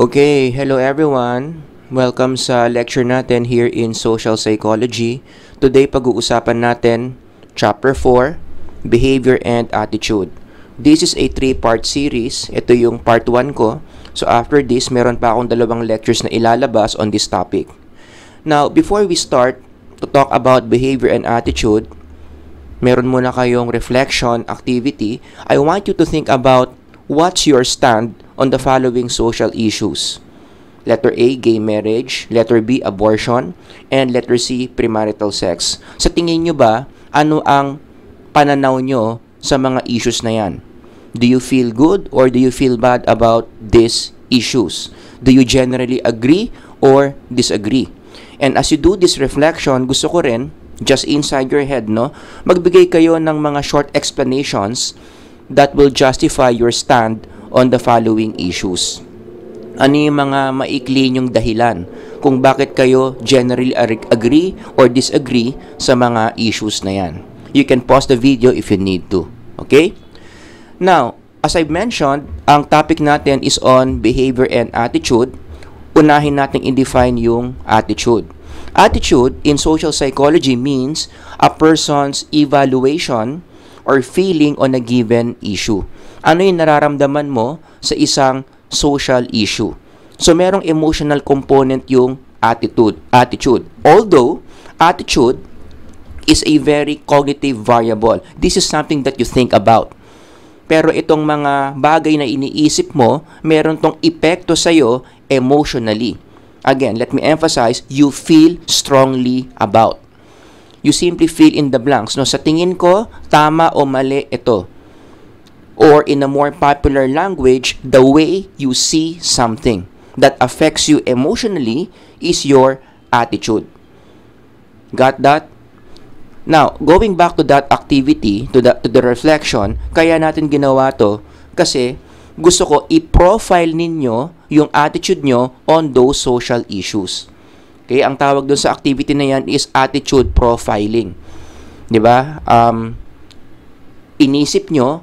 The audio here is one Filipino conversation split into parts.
Okay, hello everyone. Welcome sa lecture natin here in Social Psychology. Today pag-uusapan natin Chapter 4, Behavior and Attitude. This is a three-part series. Ito yung part 1 ko. So after this, meron pa akong dalawang lectures na ilalabas on this topic. Now, before we start to talk about behavior and attitude, meron muna kayong reflection activity. I want you to think about What's your stand on the following social issues? Letter A, gay marriage. Letter B, abortion. And letter C, premarital sex. Sa tingin nyo ba, ano ang pananaw nyo sa mga issues na yan? Do you feel good or do you feel bad about these issues? Do you generally agree or disagree? And as you do this reflection, gusto ko rin, just inside your head, no, magbigay kayo ng mga short explanations that will justify your stand on the following issues. Ano yung mga maikli niyong dahilan kung bakit kayo generally agree or disagree sa mga issues na yan. You can pause the video if you need to. Okay? Now, as I mentioned, ang topic natin is on behavior and attitude. Unahin natin i-define yung attitude. Attitude in social psychology means a person's evaluation or feeling on a given issue. Ano yung nararamdaman mo sa isang social issue? So, merong emotional component yung attitude. attitude. Although, attitude is a very cognitive variable. This is something that you think about. Pero itong mga bagay na iniisip mo, meron tong epekto sa'yo emotionally. Again, let me emphasize, you feel strongly about you simply fill in the blanks. No, sa tingin ko, tama o mali ito. Or in a more popular language, the way you see something that affects you emotionally is your attitude. Got that? Now, going back to that activity, to the, to the reflection, kaya natin ginawa to kasi gusto ko i-profile ninyo yung attitude nyo on those social issues. Okay, ang tawag doon sa activity na yan is attitude profiling. 'Di ba? Um inisip nyo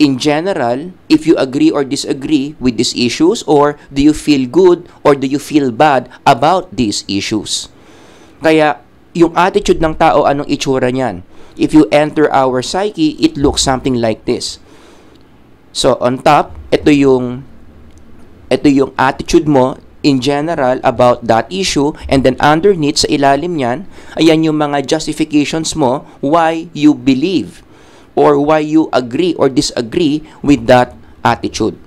in general if you agree or disagree with these issues or do you feel good or do you feel bad about these issues. Kaya yung attitude ng tao anong itsura niyan? If you enter our psyche, it looks something like this. So on top, ito yung ito yung attitude mo in general about that issue and then underneath sa ilalim niyan, ayan yung mga justifications mo why you believe or why you agree or disagree with that attitude.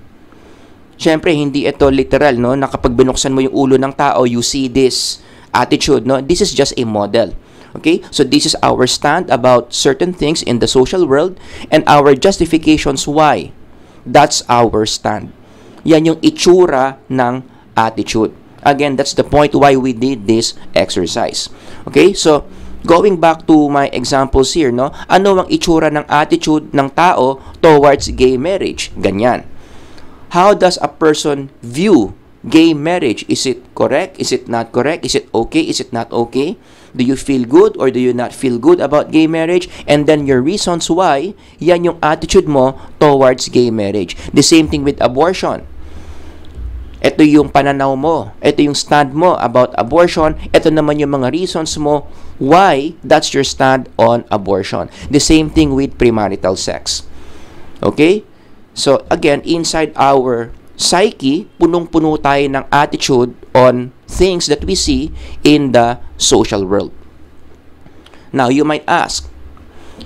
Siyempre, hindi ito literal, no? Na kapag binuksan mo yung ulo ng tao, you see this attitude, no? This is just a model. Okay? So this is our stand about certain things in the social world and our justifications why. That's our stand. Yan yung itsura ng attitude. Again, that's the point why we did this exercise. Okay? So, going back to my examples here, no? Ano ang itsura ng attitude ng tao towards gay marriage? Ganyan. How does a person view gay marriage? Is it correct? Is it not correct? Is it okay? Is it not okay? Do you feel good or do you not feel good about gay marriage? And then your reasons why, yan yung attitude mo towards gay marriage. The same thing with abortion ito yung pananaw mo, ito yung stand mo about abortion, ito naman yung mga reasons mo why that's your stand on abortion. The same thing with premarital sex. Okay? So again, inside our psyche, punong-puno tayo ng attitude on things that we see in the social world. Now, you might ask,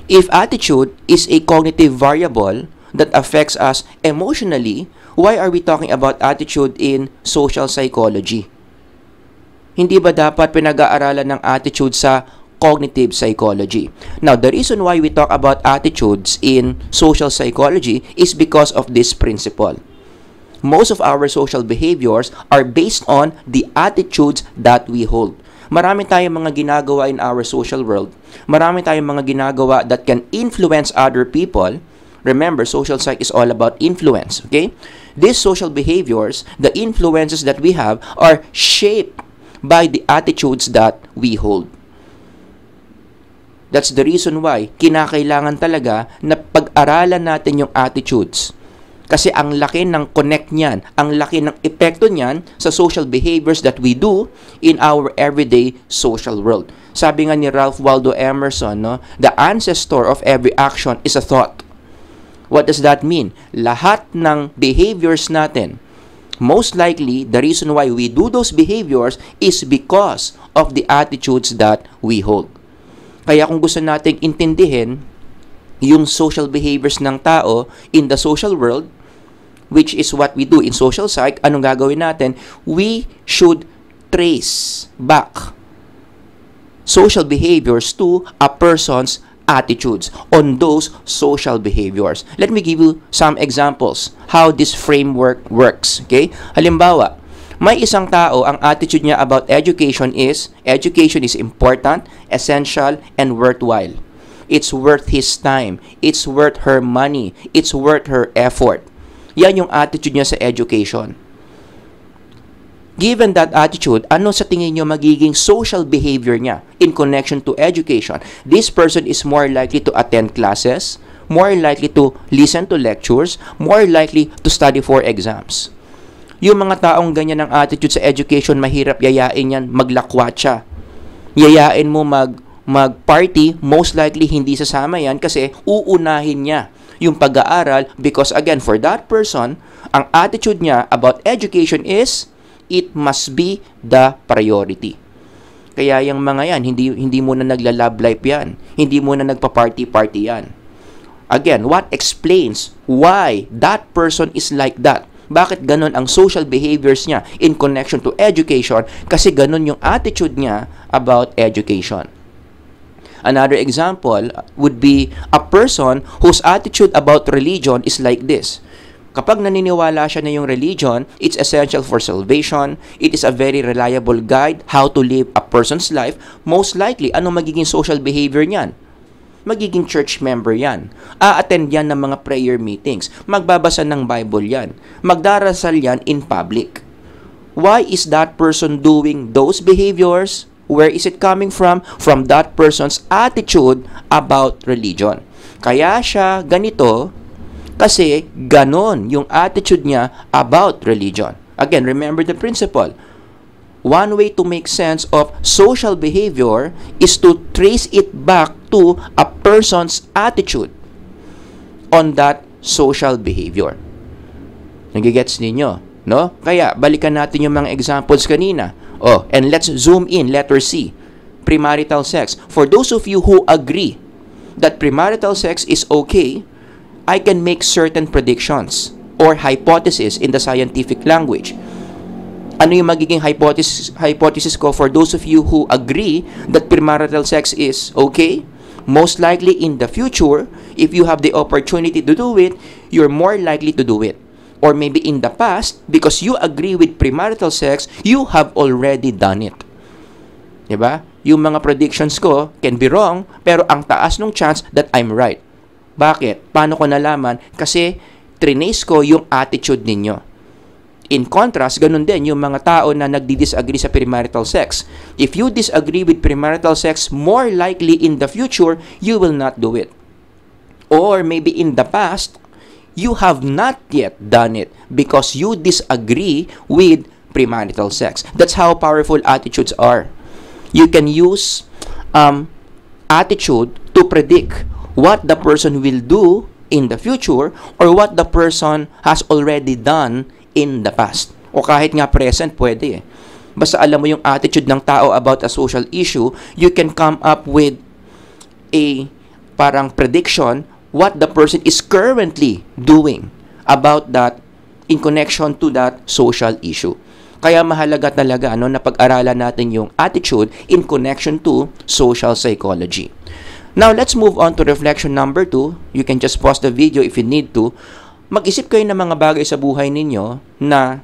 if attitude is a cognitive variable that affects us emotionally, why are we talking about attitude in social psychology? Hindi ba dapat pinag-aaralan ng attitude sa cognitive psychology? Now, the reason why we talk about attitudes in social psychology is because of this principle. Most of our social behaviors are based on the attitudes that we hold. Marami tayong mga ginagawa in our social world. Marami tayong mga ginagawa that can influence other people. Remember, social psych is all about influence, okay? these social behaviors, the influences that we have, are shaped by the attitudes that we hold. That's the reason why kinakailangan talaga na pag-aralan natin yung attitudes. Kasi ang laki ng connect niyan, ang laki ng epekto niyan sa social behaviors that we do in our everyday social world. Sabi nga ni Ralph Waldo Emerson, no, the ancestor of every action is a thought. What does that mean? Lahat ng behaviors natin, most likely, the reason why we do those behaviors is because of the attitudes that we hold. Kaya kung gusto nating intindihin yung social behaviors ng tao in the social world, which is what we do in social psych, anong gagawin natin? We should trace back social behaviors to a person's attitudes, on those social behaviors. Let me give you some examples how this framework works. Okay? Halimbawa, may isang tao, ang attitude niya about education is, education is important, essential, and worthwhile. It's worth his time. It's worth her money. It's worth her effort. Yan yung attitude niya sa education. Given that attitude, ano sa tingin nyo magiging social behavior niya in connection to education? This person is more likely to attend classes, more likely to listen to lectures, more likely to study for exams. Yung mga taong ganyan ng attitude sa education, mahirap yayain yan, maglakwatsa. Yayain mo mag mag-party, most likely hindi sasama yan kasi uunahin niya yung pag-aaral because again, for that person, ang attitude niya about education is it must be the priority. Kaya yung mga yan, hindi, hindi mo na nagla-love life yan. Hindi mo na nagpa-party-party yan. Again, what explains why that person is like that? Bakit ganun ang social behaviors niya in connection to education? Kasi ganun yung attitude niya about education. Another example would be a person whose attitude about religion is like this. Kapag naniniwala siya na yung religion, it's essential for salvation, it is a very reliable guide how to live a person's life, most likely, ano magiging social behavior niyan? magiging church member yan. A-attend yan ng mga prayer meetings. Magbabasa ng Bible yan. Magdarasal yan in public. Why is that person doing those behaviors? Where is it coming from? From that person's attitude about religion. Kaya siya ganito kasi ganon yung attitude niya about religion. Again, remember the principle. One way to make sense of social behavior is to trace it back to a person's attitude on that social behavior. Nagigets ninyo? No? Kaya, balikan natin yung mga examples kanina. Oh, and let's zoom in, letter C. Premarital sex. For those of you who agree that premarital sex is okay, I can make certain predictions or hypotheses in the scientific language. Ano yung magiging hypothesis, hypothesis ko for those of you who agree that premarital sex is okay? Most likely in the future, if you have the opportunity to do it, you're more likely to do it. Or maybe in the past, because you agree with premarital sex, you have already done it. Diba? Yung mga predictions ko can be wrong, pero ang taas ng chance that I'm right. Bakit? Paano ko nalaman? Kasi trinace ko yung attitude ninyo. In contrast, ganun din yung mga tao na nagdi-disagree sa premarital sex. If you disagree with premarital sex, more likely in the future, you will not do it. Or maybe in the past, you have not yet done it because you disagree with premarital sex. That's how powerful attitudes are. You can use um, attitude to predict what the person will do in the future or what the person has already done in the past. O kahit nga present, pwede eh. Basta alam mo yung attitude ng tao about a social issue, you can come up with a parang prediction what the person is currently doing about that in connection to that social issue. Kaya mahalaga talaga ano, na pag-aralan natin yung attitude in connection to social psychology. Now, let's move on to reflection number 2. You can just pause the video if you need to. Mag-isip kayo ng mga bagay sa buhay ninyo na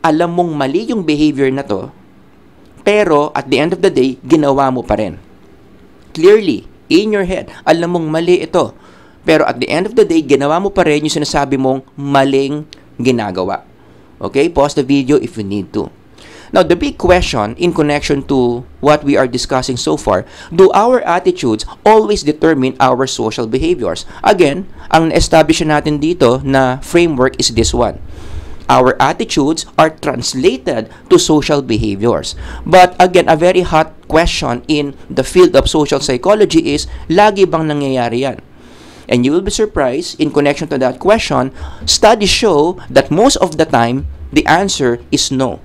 alam mong mali yung behavior na to, pero at the end of the day, ginawa mo pa rin. Clearly, in your head, alam mong mali ito. Pero at the end of the day, ginawa mo pa rin yung sinasabi mong maling ginagawa. Okay? Pause the video if you need to. Now, the big question in connection to what we are discussing so far, do our attitudes always determine our social behaviors? Again, ang na-establish natin dito na framework is this one. Our attitudes are translated to social behaviors. But again, a very hot question in the field of social psychology is, lagi bang nangyayari yan? And you will be surprised in connection to that question, studies show that most of the time, the answer is no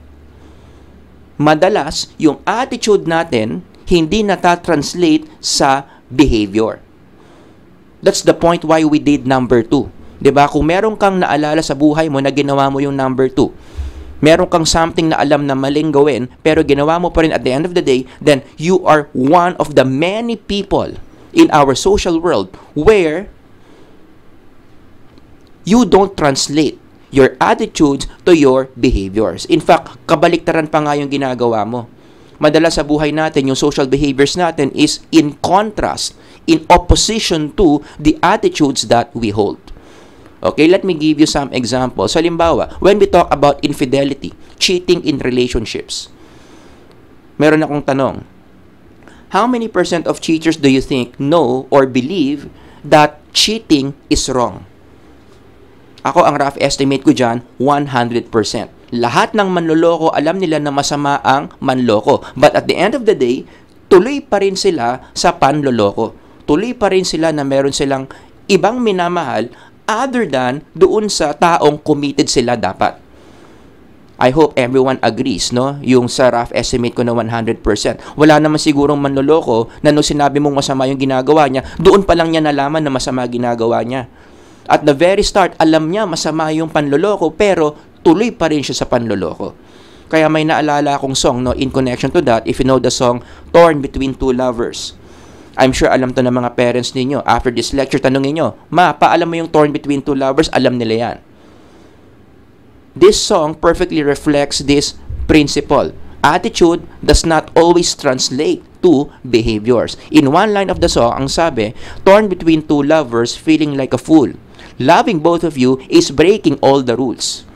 madalas yung attitude natin hindi natatranslate sa behavior. That's the point why we did number 2. 'Di ba? Kung meron kang naalala sa buhay mo na ginawa mo yung number 2, meron kang something na alam na maling gawin pero ginawa mo pa rin at the end of the day, then you are one of the many people in our social world where you don't translate your attitudes to your behaviors. In fact, kabaliktaran pa nga yung ginagawa mo. Madalas sa buhay natin, yung social behaviors natin is in contrast, in opposition to the attitudes that we hold. Okay, let me give you some examples. Halimbawa, when we talk about infidelity, cheating in relationships, meron akong tanong. How many percent of teachers do you think know or believe that cheating is wrong? Ako, ang rough estimate ko dyan, 100%. Lahat ng manloloko, alam nila na masama ang manloko. But at the end of the day, tuloy pa rin sila sa panloloko. Tuloy pa rin sila na meron silang ibang minamahal other than doon sa taong committed sila dapat. I hope everyone agrees, no? Yung sa rough estimate ko na 100%. Wala naman sigurong manloloko na no sinabi mong masama yung ginagawa niya, doon pa lang niya nalaman na masama ginagawa niya. At the very start, alam niya masama yung panloloko pero tuloy pa rin siya sa panloloko. Kaya may naalala akong song no in connection to that if you know the song Torn Between Two Lovers. I'm sure alam to ng mga parents ninyo. After this lecture, tanongin nyo, Ma, paalam mo yung Torn Between Two Lovers? Alam nila yan. This song perfectly reflects this principle. Attitude does not always translate to behaviors. In one line of the song, ang sabi, Torn between two lovers, feeling like a fool. Loving both of you is breaking all the rules.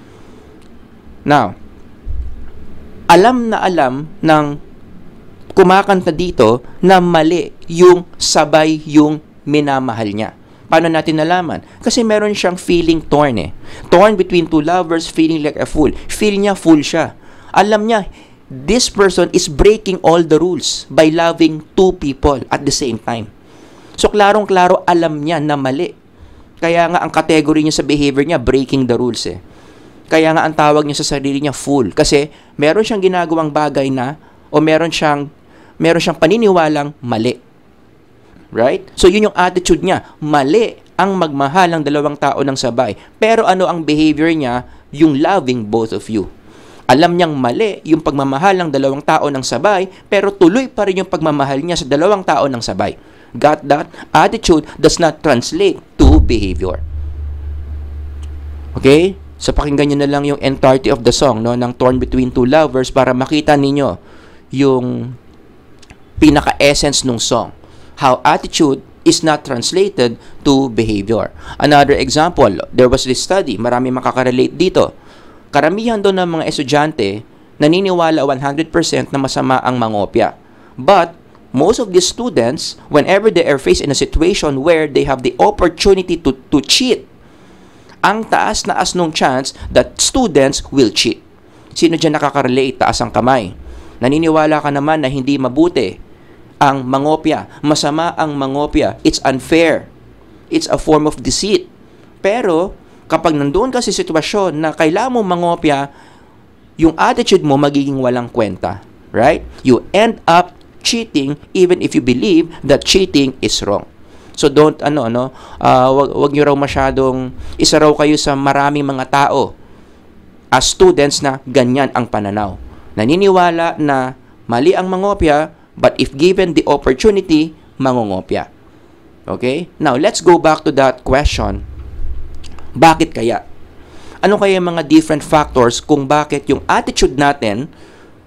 Now, alam na alam ng kumakanta dito na mali yung sabay yung minamahal niya. Paano natin nalaman? Kasi meron siyang feeling torn eh. Torn between two lovers, feeling like a fool. Feel niya fool siya. Alam niya, this person is breaking all the rules by loving two people at the same time. So klarong-klaro alam niya na mali. Kaya nga ang category niya sa behavior niya, breaking the rules eh. Kaya nga ang tawag niya sa sarili niya, fool. Kasi meron siyang ginagawang bagay na, o meron siyang, meron siyang paniniwalang mali. Right? So yun yung attitude niya, mali ang magmahal ng dalawang tao ng sabay. Pero ano ang behavior niya? Yung loving both of you. Alam niyang mali yung pagmamahal ng dalawang tao ng sabay, pero tuloy pa rin yung pagmamahal niya sa dalawang tao ng sabay. Got that? Attitude does not translate to behavior. Okay? So pakinggan niyo na lang yung entirety of the song no ng Torn Between Two Lovers para makita ninyo yung pinaka-essence ng song. How attitude is not translated to behavior. Another example, there was this study, marami makakarelate dito. Karamihan doon ng mga estudyante naniniwala 100% na masama ang mangopya. But most of these students, whenever they are faced in a situation where they have the opportunity to, to cheat, ang taas na as nung chance that students will cheat. Sino dyan nakaka-relate? Taas ang kamay. Naniniwala ka naman na hindi mabuti ang mangopya. Masama ang mangopya. It's unfair. It's a form of deceit. Pero, kapag nandoon ka sa sitwasyon na kailangan mo mangopya, yung attitude mo magiging walang kwenta. Right? You end up cheating even if you believe that cheating is wrong. So don't ano ano, uh, wag wag niyo raw masyadong isa raw kayo sa maraming mga tao as students na ganyan ang pananaw. Naniniwala na mali ang mangopya but if given the opportunity, mangongopya. Okay? Now, let's go back to that question. Bakit kaya? Ano kaya yung mga different factors kung bakit yung attitude natin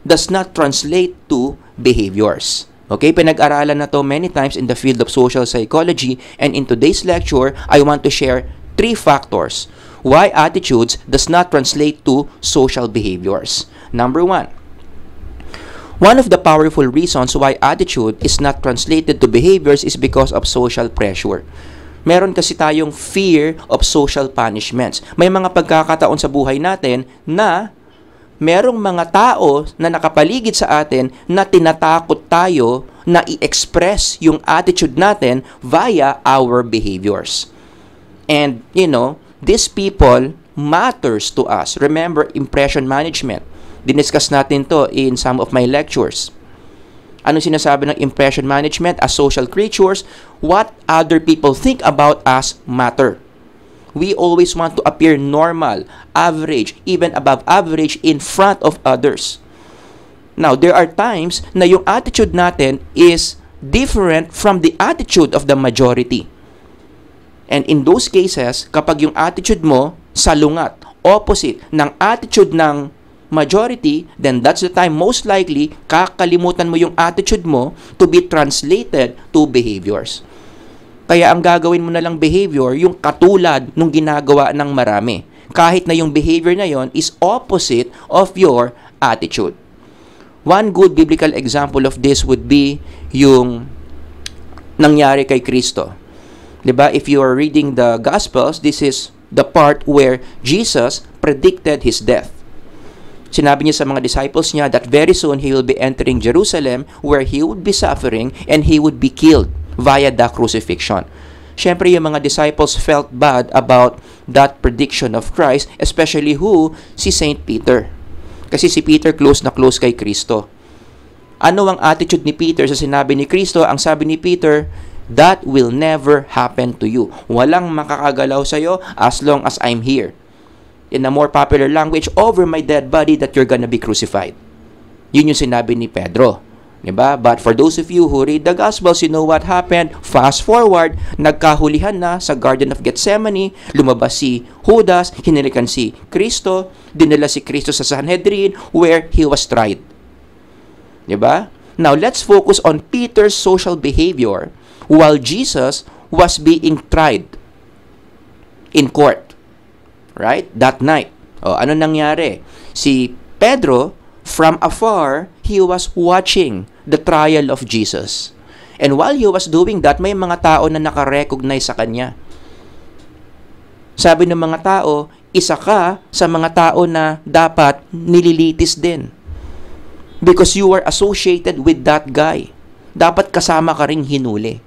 does not translate to behaviors. Okay, pinag-aralan na to many times in the field of social psychology and in today's lecture, I want to share three factors why attitudes does not translate to social behaviors. Number one, one of the powerful reasons why attitude is not translated to behaviors is because of social pressure. Meron kasi tayong fear of social punishments. May mga pagkakataon sa buhay natin na merong mga tao na nakapaligid sa atin na tinatakot tayo na i-express yung attitude natin via our behaviors. And, you know, these people matters to us. Remember, impression management. Diniscuss natin to in some of my lectures. Ano sinasabi ng impression management as social creatures? What other people think about us matter we always want to appear normal, average, even above average in front of others. Now, there are times na yung attitude natin is different from the attitude of the majority. And in those cases, kapag yung attitude mo salungat, opposite ng attitude ng majority, then that's the time most likely kakalimutan mo yung attitude mo to be translated to behaviors. Kaya ang gagawin mo na lang behavior, yung katulad nung ginagawa ng marami. Kahit na yung behavior na yon is opposite of your attitude. One good biblical example of this would be yung nangyari kay Kristo. 'Di ba? If you are reading the Gospels, this is the part where Jesus predicted his death. Sinabi niya sa mga disciples niya that very soon he will be entering Jerusalem where he would be suffering and he would be killed via the crucifixion. Siyempre, yung mga disciples felt bad about that prediction of Christ, especially who? Si Saint Peter. Kasi si Peter close na close kay Kristo. Ano ang attitude ni Peter sa sinabi ni Kristo? Ang sabi ni Peter, That will never happen to you. Walang makakagalaw sa'yo as long as I'm here. In a more popular language, over my dead body that you're gonna be crucified. Yun yung sinabi ni Pedro. Diba? But for those of you who read the Gospels, you know what happened. Fast forward, nagkahulihan na sa Garden of Gethsemane, lumabas si Judas, hinilikan si Kristo, dinala si Kristo sa Sanhedrin where he was tried. Diba? Now, let's focus on Peter's social behavior while Jesus was being tried in court. Right? That night. O, oh, ano nangyari? Si Pedro, from afar, he was watching the trial of Jesus. And while he was doing that, may mga tao na nakarecognize sa kanya. Sabi ng mga tao, isa ka sa mga tao na dapat nililitis din. Because you were associated with that guy. Dapat kasama ka ring hinuli.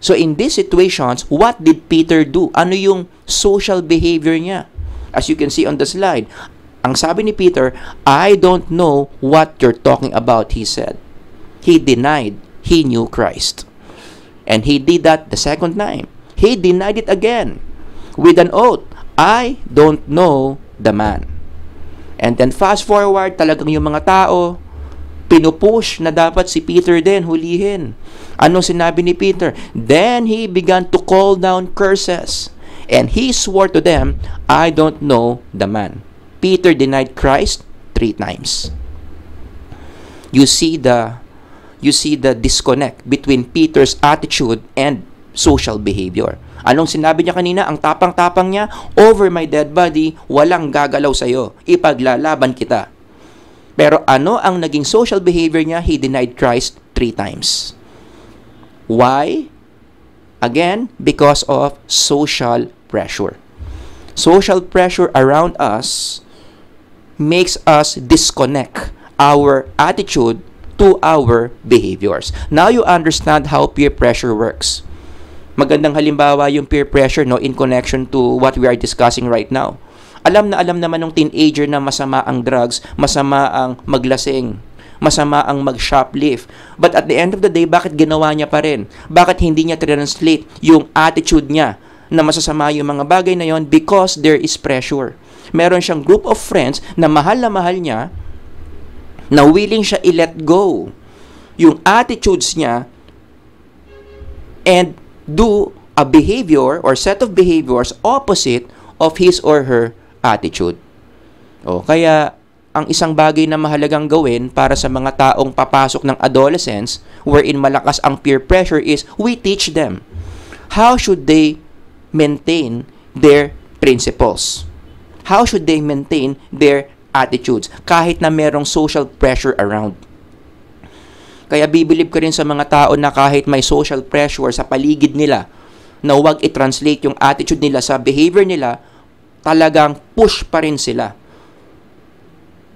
So in these situations, what did Peter do? Ano yung social behavior niya? As you can see on the slide, ang sabi ni Peter, I don't know what you're talking about, he said. He denied he knew Christ. And he did that the second time. He denied it again with an oath. I don't know the man. And then fast forward, talagang yung mga tao, pinupush na dapat si Peter din hulihin. Ano sinabi ni Peter? Then he began to call down curses. And he swore to them, I don't know the man. Peter denied Christ three times. You see the you see the disconnect between Peter's attitude and social behavior. Anong sinabi niya kanina? Ang tapang-tapang niya, over my dead body, walang gagalaw sa iyo. Ipaglalaban kita. Pero ano ang naging social behavior niya? He denied Christ three times. Why? Again, because of social pressure. Social pressure around us makes us disconnect our attitude to our behaviors. Now you understand how peer pressure works. Magandang halimbawa yung peer pressure no in connection to what we are discussing right now. Alam na alam naman ng teenager na masama ang drugs, masama ang maglasing, masama ang mag-shoplift. But at the end of the day, bakit ginawa niya pa rin? Bakit hindi niya translate yung attitude niya na masasama yung mga bagay na yon because there is pressure meron siyang group of friends na mahal na mahal niya na willing siya i-let go yung attitudes niya and do a behavior or set of behaviors opposite of his or her attitude. O, oh, kaya ang isang bagay na mahalagang gawin para sa mga taong papasok ng adolescence wherein malakas ang peer pressure is we teach them how should they maintain their principles how should they maintain their attitudes kahit na merong social pressure around? Kaya bibilib ka rin sa mga tao na kahit may social pressure sa paligid nila, na huwag i-translate yung attitude nila sa behavior nila, talagang push pa rin sila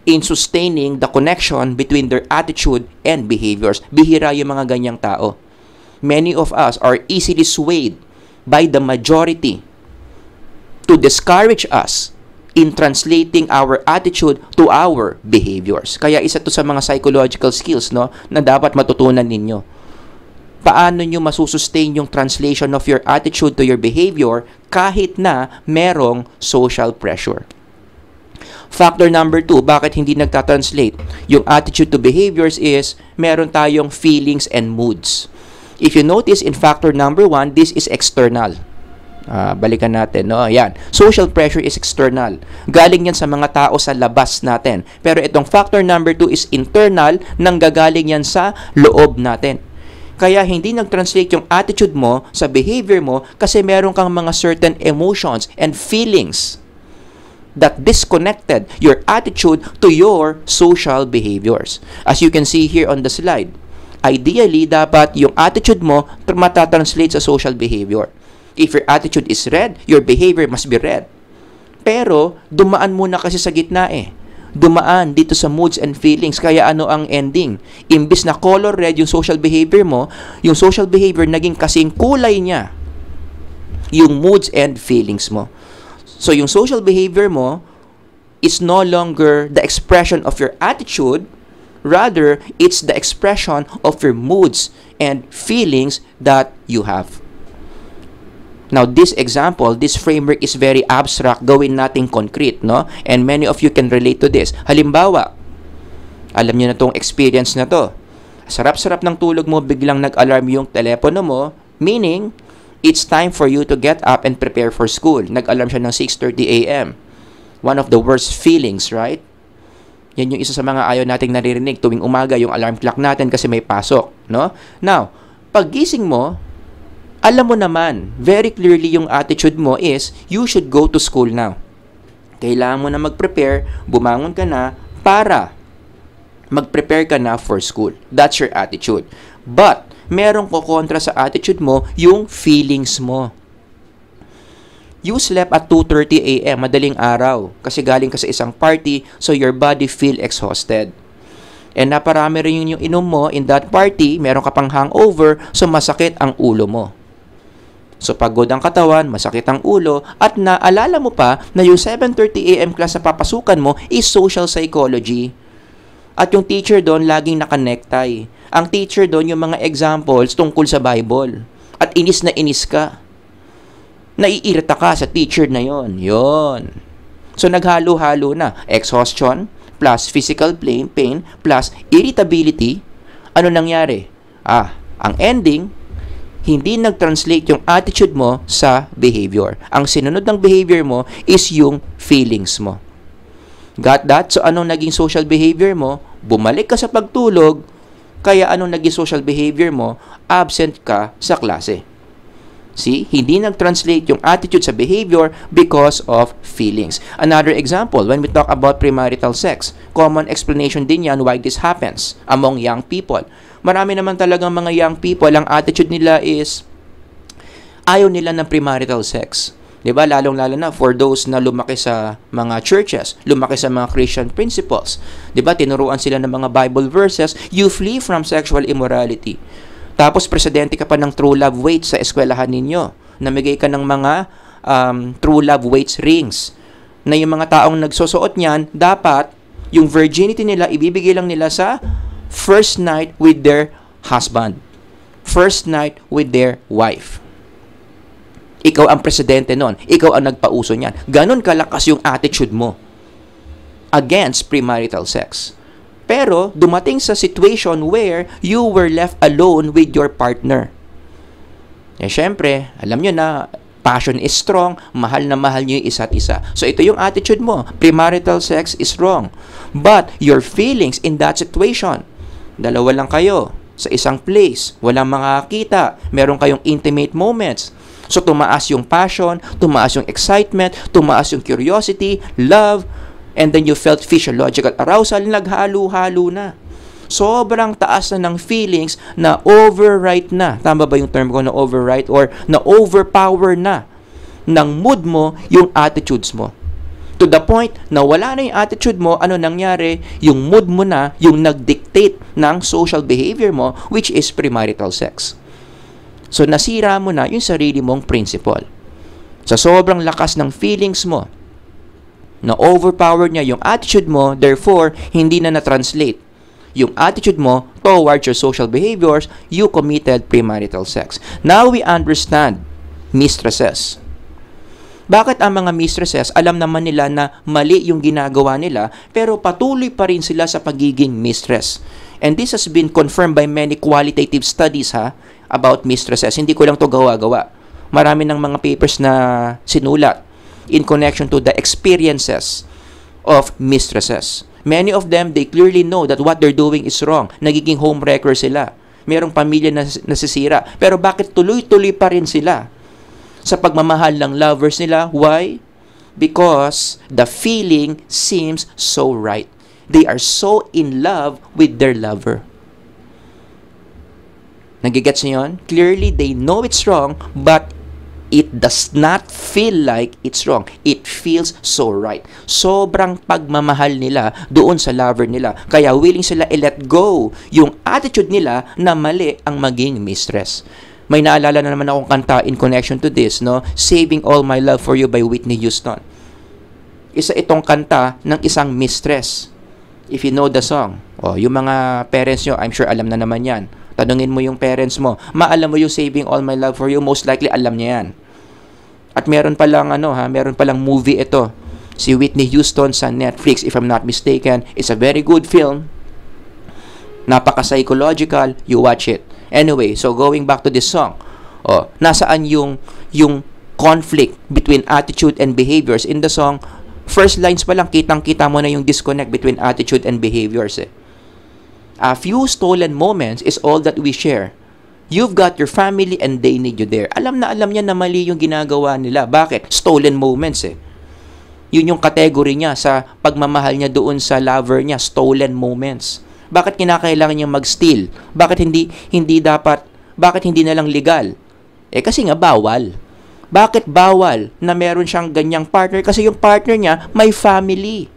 in sustaining the connection between their attitude and behaviors. Bihira yung mga ganyang tao. Many of us are easily swayed by the majority to discourage us in translating our attitude to our behaviors. Kaya isa to sa mga psychological skills no na dapat matutunan ninyo. Paano nyo masusustain yung translation of your attitude to your behavior kahit na merong social pressure? Factor number two, bakit hindi nagtatranslate? Yung attitude to behaviors is meron tayong feelings and moods. If you notice in factor number one, this is external Uh, balikan natin, no? Ayan. Social pressure is external. Galing yan sa mga tao sa labas natin. Pero itong factor number 2 is internal, nang gagaling yan sa loob natin. Kaya hindi nag-translate yung attitude mo sa behavior mo kasi meron kang mga certain emotions and feelings that disconnected your attitude to your social behaviors. As you can see here on the slide, ideally dapat yung attitude mo matatranslate sa social behavior. If your attitude is red, your behavior must be red. Pero, dumaan muna kasi sa gitna eh. Dumaan dito sa moods and feelings. Kaya ano ang ending? Imbis na color red yung social behavior mo, yung social behavior naging kasing kulay niya. Yung moods and feelings mo. So, yung social behavior mo is no longer the expression of your attitude, rather, it's the expression of your moods and feelings that you have. Now, this example, this framework is very abstract, gawin natin concrete, no? And many of you can relate to this. Halimbawa, alam niyo na tong experience na to. Sarap-sarap ng tulog mo, biglang nag-alarm yung telepono mo, meaning, it's time for you to get up and prepare for school. Nag-alarm siya ng 6.30 a.m. One of the worst feelings, right? Yan yung isa sa mga ayaw nating naririnig tuwing umaga yung alarm clock natin kasi may pasok, no? Now, pag gising mo, alam mo naman, very clearly yung attitude mo is, you should go to school now. Kailangan mo na mag-prepare, bumangon ka na para mag-prepare ka na for school. That's your attitude. But, merong kukontra sa attitude mo yung feelings mo. You slept at 2.30 a.m. madaling araw kasi galing ka sa isang party so your body feel exhausted. And naparami rin yung inom mo in that party, meron ka pang hangover so masakit ang ulo mo. So pagod ang katawan, masakit ang ulo, at naalala mo pa na yung 7.30am class na papasukan mo is social psychology. At yung teacher doon laging nakanektay. Ang teacher doon yung mga examples tungkol sa Bible. At inis na inis ka. Naiirita ka sa teacher na yon. Yon. So naghalo-halo na. Exhaustion plus physical pain plus irritability. Ano nangyari? Ah, ang ending, hindi nag-translate yung attitude mo sa behavior. Ang sinunod ng behavior mo is yung feelings mo. Got that? So, anong naging social behavior mo? Bumalik ka sa pagtulog, kaya anong naging social behavior mo? Absent ka sa klase. See, hindi nag-translate yung attitude sa behavior because of feelings. Another example, when we talk about premarital sex, common explanation din yan why this happens among young people marami naman talagang mga young people, ang attitude nila is ayaw nila ng premarital sex. 'Di ba? Lalong-lalo na for those na lumaki sa mga churches, lumaki sa mga Christian principles. 'Di ba? Tinuruan sila ng mga Bible verses, you flee from sexual immorality. Tapos presidente ka pa ng True Love Weights sa eskwelahan ninyo. Namigay ka ng mga um, True Love Weights rings na yung mga taong nagsusuot niyan, dapat yung virginity nila ibibigay lang nila sa first night with their husband, first night with their wife. Ikaw ang presidente noon. Ikaw ang nagpauso niyan. Ganon kalakas yung attitude mo against premarital sex. Pero dumating sa situation where you were left alone with your partner. Eh, syempre, alam nyo na, passion is strong, mahal na mahal nyo yung isa't isa. So, ito yung attitude mo. Premarital sex is wrong. But, your feelings in that situation Dalawa lang kayo sa isang place. Walang makakita. Meron kayong intimate moments. So tumaas yung passion, tumaas yung excitement, tumaas yung curiosity, love, and then you felt physiological arousal, naghalo-halo na. Sobrang taas na ng feelings na overwrite na. Tama ba yung term ko na overwrite or na overpower na ng mood mo yung attitudes mo. To the point na wala na yung attitude mo, ano nangyari, yung mood mo na, yung nagdictate ng social behavior mo, which is premarital sex. So nasira mo na yung sarili mong principle. Sa sobrang lakas ng feelings mo, na overpower niya yung attitude mo, therefore, hindi na na-translate yung attitude mo towards your social behaviors, you committed premarital sex. Now we understand mistresses bakit ang mga mistresses alam naman nila na mali yung ginagawa nila pero patuloy pa rin sila sa pagiging mistress? And this has been confirmed by many qualitative studies ha about mistresses. Hindi ko lang to gawa-gawa. Marami ng mga papers na sinulat in connection to the experiences of mistresses. Many of them, they clearly know that what they're doing is wrong. Nagiging home wrecker sila. Merong pamilya na nasisira. Pero bakit tuloy-tuloy pa rin sila sa pagmamahal ng lovers nila. Why? Because the feeling seems so right. They are so in love with their lover. Nagigets niyo yun? Clearly, they know it's wrong, but it does not feel like it's wrong. It feels so right. Sobrang pagmamahal nila doon sa lover nila. Kaya willing sila i-let go yung attitude nila na mali ang maging mistress may naalala na naman akong kanta in connection to this, no? Saving All My Love For You by Whitney Houston. Isa itong kanta ng isang mistress. If you know the song. oh, yung mga parents nyo, I'm sure alam na naman yan. Tanungin mo yung parents mo. Maalam mo yung Saving All My Love For You, most likely alam niya yan. At meron palang ano ha, meron palang movie ito. Si Whitney Houston sa Netflix, if I'm not mistaken. It's a very good film. Napaka-psychological. You watch it Anyway, so going back to this song, oh, nasaan yung, yung conflict between attitude and behaviors in the song, first lines pa lang, kitang-kita mo na yung disconnect between attitude and behaviors eh. A few stolen moments is all that we share. You've got your family and they need you there. Alam na alam niya na mali yung ginagawa nila. Bakit? Stolen moments eh. Yun yung category niya sa pagmamahal niya doon sa lover niya, stolen moments. Bakit kinakailangan niyang mag-steal? Bakit hindi hindi dapat bakit hindi na lang legal? Eh kasi nga bawal. Bakit bawal na meron siyang ganyang partner? Kasi yung partner niya may family.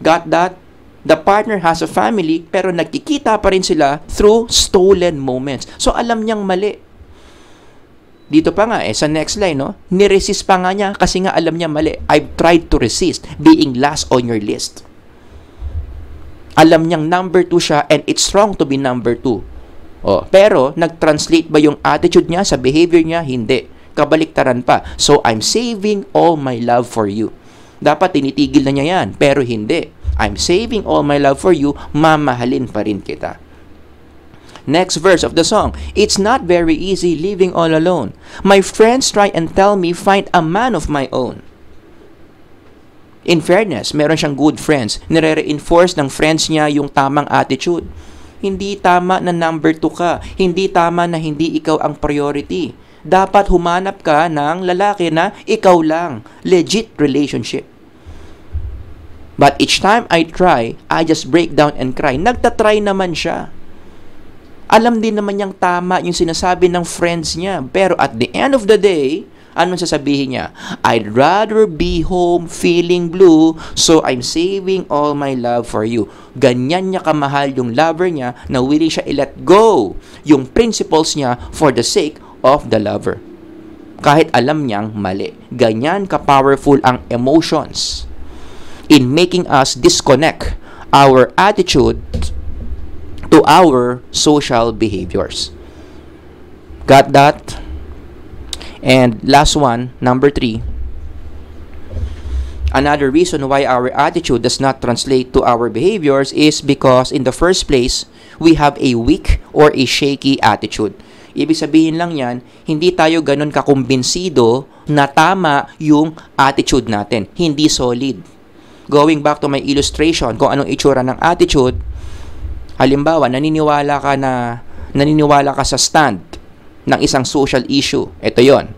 Got that? The partner has a family pero nagkikita pa rin sila through stolen moments. So alam niyang mali. Dito pa nga eh, sa next line, no? Niresist pa nga niya kasi nga alam niya mali. I've tried to resist being last on your list. Alam niyang number 2 siya and it's wrong to be number 2. Oh, pero nag-translate ba yung attitude niya sa behavior niya? Hindi. Kabaliktaran pa. So I'm saving all my love for you. Dapat tinitigil na niya yan, pero hindi. I'm saving all my love for you, mamahalin pa rin kita. Next verse of the song, It's not very easy living all alone. My friends try and tell me find a man of my own. In fairness, meron siyang good friends. Nire-reinforce ng friends niya yung tamang attitude. Hindi tama na number 2 ka. Hindi tama na hindi ikaw ang priority. Dapat humanap ka ng lalaki na ikaw lang. Legit relationship. But each time I try, I just break down and cry. Nagtatry naman siya. Alam din naman niyang tama yung sinasabi ng friends niya. Pero at the end of the day, Anong sasabihin niya? I'd rather be home feeling blue, so I'm saving all my love for you. Ganyan niya kamahal yung lover niya na willing siya i-let go yung principles niya for the sake of the lover. Kahit alam niyang mali. Ganyan ka-powerful ang emotions in making us disconnect our attitude to our social behaviors. Got that? And last one, number three, another reason why our attitude does not translate to our behaviors is because in the first place, we have a weak or a shaky attitude. Ibig sabihin lang yan, hindi tayo ganun kakumbinsido na tama yung attitude natin. Hindi solid. Going back to my illustration, kung anong itsura ng attitude, halimbawa, naniniwala ka na naniniwala ka sa stand ng isang social issue. Ito yon.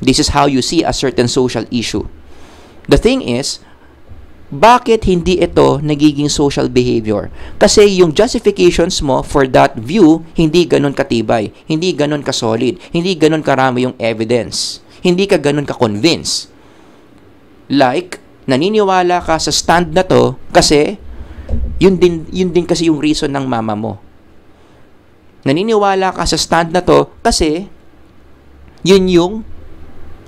This is how you see a certain social issue. The thing is, bakit hindi ito nagiging social behavior? Kasi yung justifications mo for that view, hindi ganun katibay, hindi ganun kasolid, hindi ganun karami yung evidence, hindi ka ganun ka-convince. Like, naniniwala ka sa stand na to kasi yun din, yun din kasi yung reason ng mama mo naniniwala ka sa stand na to kasi yun yung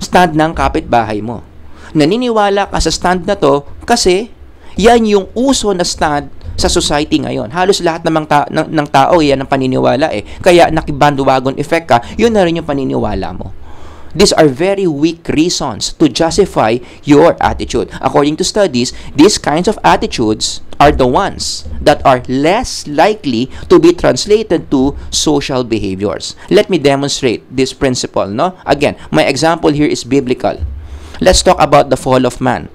stand ng kapitbahay mo. Naniniwala ka sa stand na to kasi yan yung uso na stand sa society ngayon. Halos lahat namang ta- ng, ng tao yan ang paniniwala eh. Kaya nakibanduwagon effect ka, yun na rin yung paniniwala mo. These are very weak reasons to justify your attitude. According to studies, these kinds of attitudes are the ones that are less likely to be translated to social behaviors. Let me demonstrate this principle, no? Again, my example here is biblical. Let's talk about the fall of man.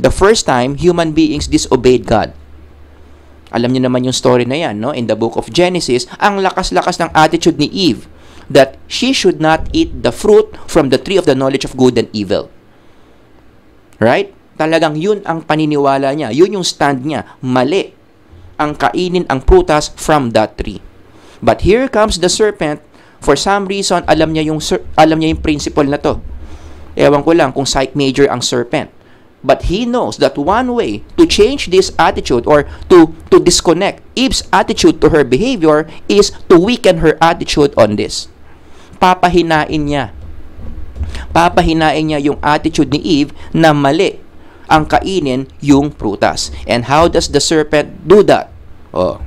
The first time human beings disobeyed God. Alam niyo naman yung story na yan, no? In the book of Genesis, ang lakas-lakas ng attitude ni Eve that she should not eat the fruit from the tree of the knowledge of good and evil. Right? Talagang yun ang paniniwala niya. Yun yung stand niya. Mali ang kainin ang prutas from that tree. But here comes the serpent. For some reason, alam niya yung alam niya yung principle na to. Ewan ko lang kung psych major ang serpent. But he knows that one way to change this attitude or to to disconnect Eve's attitude to her behavior is to weaken her attitude on this papahinain niya. Papahinain niya yung attitude ni Eve na mali ang kainin yung prutas. And how does the serpent do that? Oh,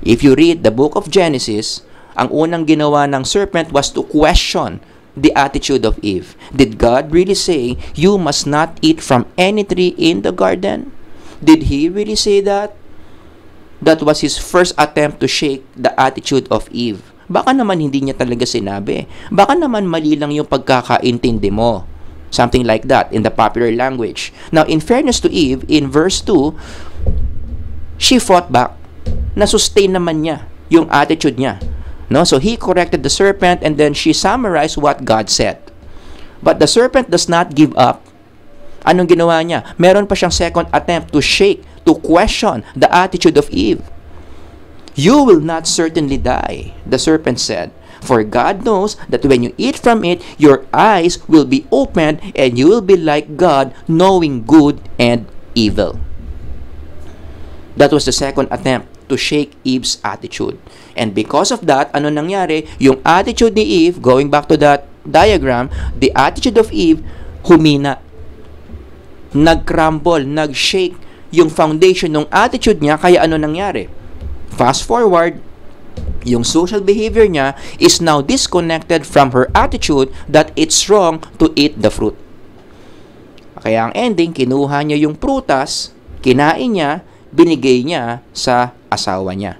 if you read the book of Genesis, ang unang ginawa ng serpent was to question the attitude of Eve. Did God really say, you must not eat from any tree in the garden? Did he really say that? That was his first attempt to shake the attitude of Eve baka naman hindi niya talaga sinabi. Baka naman mali lang yung pagkakaintindi mo. Something like that in the popular language. Now, in fairness to Eve, in verse 2, she fought back. Nasustain naman niya yung attitude niya. No? So he corrected the serpent and then she summarized what God said. But the serpent does not give up. Anong ginawa niya? Meron pa siyang second attempt to shake, to question the attitude of Eve. You will not certainly die, the serpent said. For God knows that when you eat from it, your eyes will be opened and you will be like God, knowing good and evil. That was the second attempt to shake Eve's attitude. And because of that, ano nangyari? Yung attitude ni Eve, going back to that diagram, the attitude of Eve, humina. Nag-crumble, nag-shake yung foundation ng attitude niya, kaya ano nangyari? Fast forward, yung social behavior niya is now disconnected from her attitude that it's wrong to eat the fruit. Kaya ang ending, kinuha niya yung prutas, kinain niya, binigay niya sa asawa niya.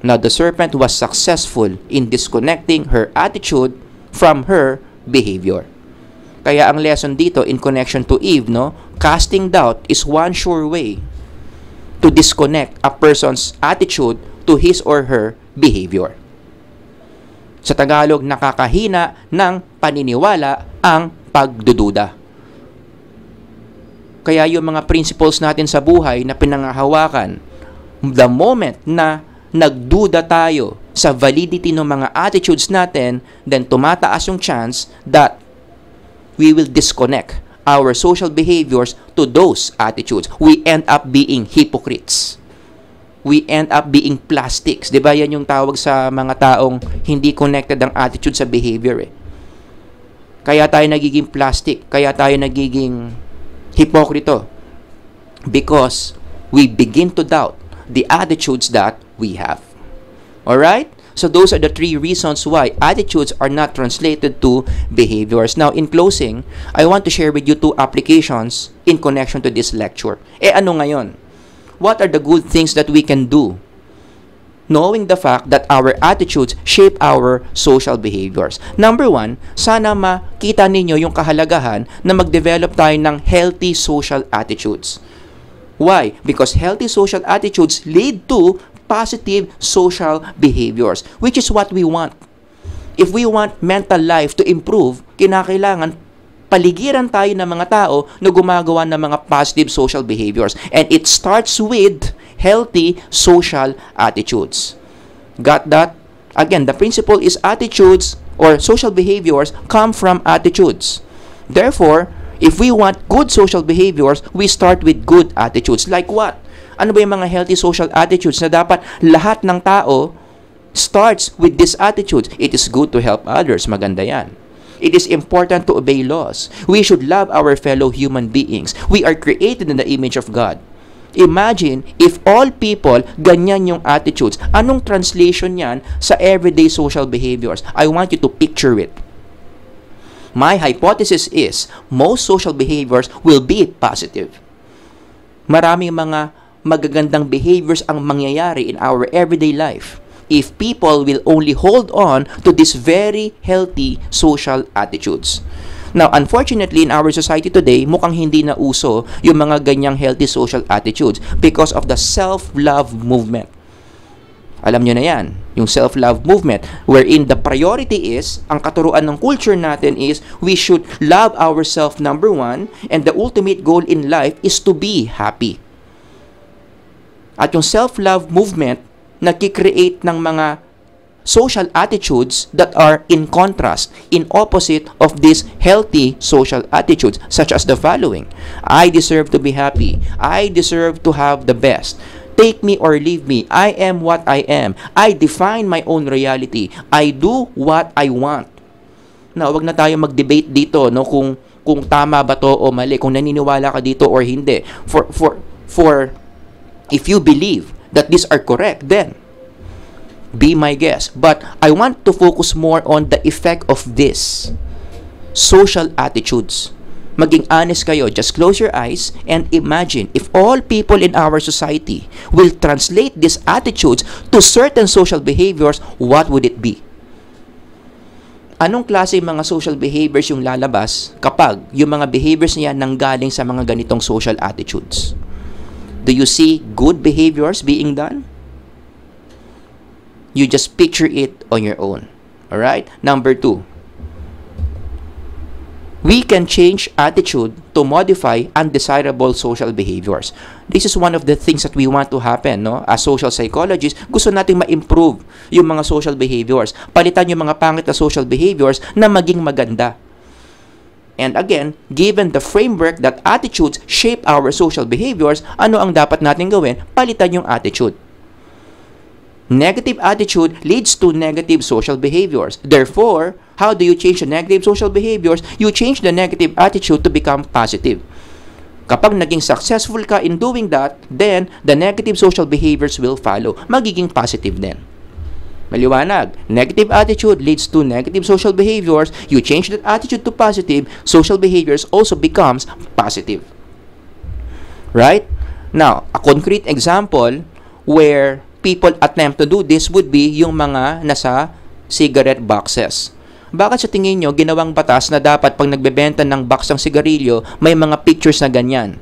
Now the serpent was successful in disconnecting her attitude from her behavior. Kaya ang lesson dito in connection to Eve, no, casting doubt is one sure way to disconnect a person's attitude to his or her behavior. Sa Tagalog, nakakahina ng paniniwala ang pagdududa. Kaya yung mga principles natin sa buhay na pinangahawakan, the moment na nagduda tayo sa validity ng mga attitudes natin, then tumataas yung chance that we will disconnect our social behaviors to those attitudes. We end up being hypocrites. We end up being plastics. 'Di ba 'yan yung tawag sa mga taong hindi connected ang attitude sa behavior eh. Kaya tayo nagiging plastic, kaya tayo nagiging hipokrito. Because we begin to doubt the attitudes that we have. All right? So those are the three reasons why attitudes are not translated to behaviors. Now, in closing, I want to share with you two applications in connection to this lecture. Eh ano ngayon? What are the good things that we can do? Knowing the fact that our attitudes shape our social behaviors. Number one, sana makita ninyo yung kahalagahan na mag-develop tayo ng healthy social attitudes. Why? Because healthy social attitudes lead to positive social behaviors, which is what we want. If we want mental life to improve, kinakailangan paligiran tayo ng mga tao na gumagawa ng mga positive social behaviors. And it starts with healthy social attitudes. Got that? Again, the principle is attitudes or social behaviors come from attitudes. Therefore, if we want good social behaviors, we start with good attitudes. Like what? Ano ba yung mga healthy social attitudes na dapat lahat ng tao starts with this attitude? It is good to help others. Maganda yan. It is important to obey laws. We should love our fellow human beings. We are created in the image of God. Imagine if all people ganyan yung attitudes. Anong translation yan sa everyday social behaviors? I want you to picture it. My hypothesis is most social behaviors will be positive. Maraming mga magagandang behaviors ang mangyayari in our everyday life if people will only hold on to these very healthy social attitudes. Now, unfortunately, in our society today, mukhang hindi na uso yung mga ganyang healthy social attitudes because of the self-love movement. Alam nyo na yan, yung self-love movement, wherein the priority is, ang katuruan ng culture natin is, we should love ourselves number one, and the ultimate goal in life is to be happy. At yung self-love movement nagki ng mga social attitudes that are in contrast, in opposite of these healthy social attitudes, such as the following I deserve to be happy. I deserve to have the best. Take me or leave me. I am what I am. I define my own reality. I do what I want. Na wag na tayo mag-debate dito no kung kung tama ba to o mali, kung naniniwala ka dito or hindi. For for for If you believe that these are correct, then be my guest. But I want to focus more on the effect of this social attitudes. Maging honest kayo, just close your eyes and imagine if all people in our society will translate these attitudes to certain social behaviors, what would it be? Anong klase mga social behaviors yung lalabas kapag yung mga behaviors niya nanggaling sa mga ganitong social attitudes? Do you see good behaviors being done? You just picture it on your own. All right? Number two, we can change attitude to modify undesirable social behaviors. This is one of the things that we want to happen, no? As social psychologists, gusto nating ma-improve yung mga social behaviors. Palitan yung mga pangit na social behaviors na maging maganda. And again, given the framework that attitudes shape our social behaviors, ano ang dapat natin gawin? Palitan yung attitude. Negative attitude leads to negative social behaviors. Therefore, how do you change the negative social behaviors? You change the negative attitude to become positive. Kapag naging successful ka in doing that, then the negative social behaviors will follow. Magiging positive then. Maliwanag. Negative attitude leads to negative social behaviors. You change that attitude to positive, social behaviors also becomes positive. Right? Now, a concrete example where people attempt to do this would be yung mga nasa cigarette boxes. Bakit sa tingin nyo ginawang batas na dapat pag nagbebenta ng box ng sigarilyo, may mga pictures na ganyan?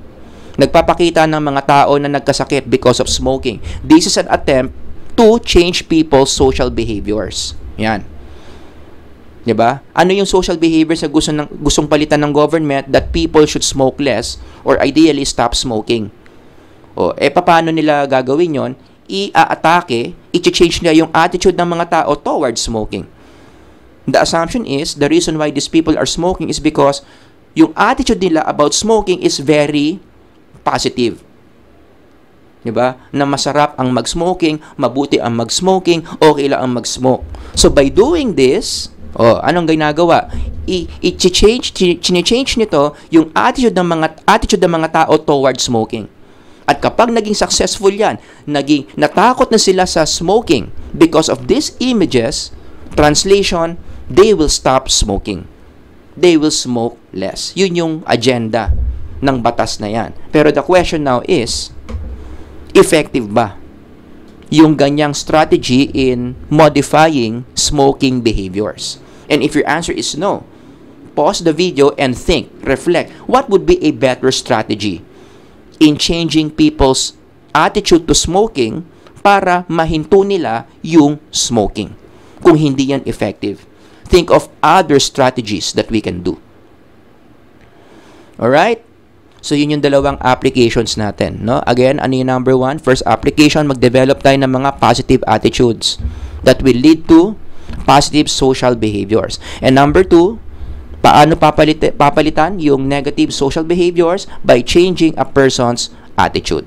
Nagpapakita ng mga tao na nagkasakit because of smoking. This is an attempt to change people's social behaviors. Yan. 'Di ba? Ano yung social behaviors na gusto ng gustong palitan ng government that people should smoke less or ideally stop smoking? O eh paano nila gagawin 'yon? i-aatake, i-change nila yung attitude ng mga tao towards smoking. The assumption is, the reason why these people are smoking is because yung attitude nila about smoking is very positive. 'di ba? Na masarap ang mag-smoking, mabuti ang mag-smoking, okay lang ang mag-smoke. So by doing this, oh, anong ginagawa? I-change change nito yung attitude ng mga attitude ng mga tao towards smoking. At kapag naging successful 'yan, naging natakot na sila sa smoking because of these images, translation, they will stop smoking. They will smoke less. Yun yung agenda ng batas na 'yan. Pero the question now is, effective ba yung ganyang strategy in modifying smoking behaviors? And if your answer is no, pause the video and think, reflect, what would be a better strategy in changing people's attitude to smoking para mahinto nila yung smoking kung hindi yan effective. Think of other strategies that we can do. All right? So, yun yung dalawang applications natin. No? Again, ano yung number one? First application, mag-develop tayo ng mga positive attitudes that will lead to positive social behaviors. And number two, paano papalit papalitan yung negative social behaviors by changing a person's attitude.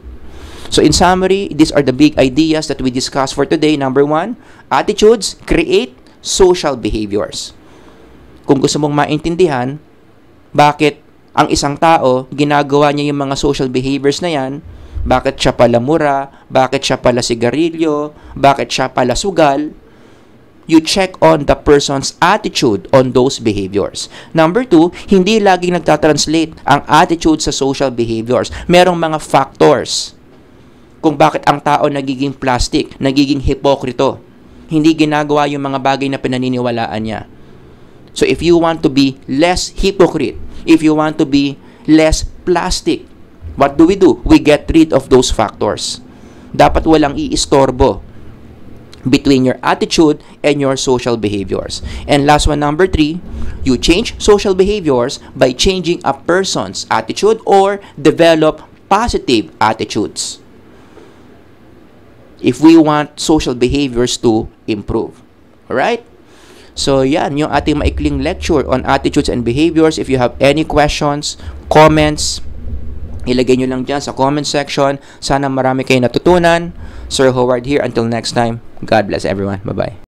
So in summary, these are the big ideas that we discussed for today. Number one, attitudes create social behaviors. Kung gusto mong maintindihan, bakit ang isang tao, ginagawa niya yung mga social behaviors na yan, bakit siya pala mura, bakit siya pala sigarilyo, bakit siya pala sugal, you check on the person's attitude on those behaviors. Number two, hindi laging nagtatranslate ang attitude sa social behaviors. Merong mga factors kung bakit ang tao nagiging plastic, nagiging hipokrito. Hindi ginagawa yung mga bagay na pinaniniwalaan niya. So if you want to be less hypocrite, if you want to be less plastic. What do we do? We get rid of those factors. Dapat walang iistorbo between your attitude and your social behaviors. And last one, number three, you change social behaviors by changing a person's attitude or develop positive attitudes if we want social behaviors to improve. All right? So yan, yung ating maikling lecture on attitudes and behaviors. If you have any questions, comments, ilagay nyo lang dyan sa comment section. Sana marami kayo natutunan. Sir Howard here. Until next time, God bless everyone. Bye-bye.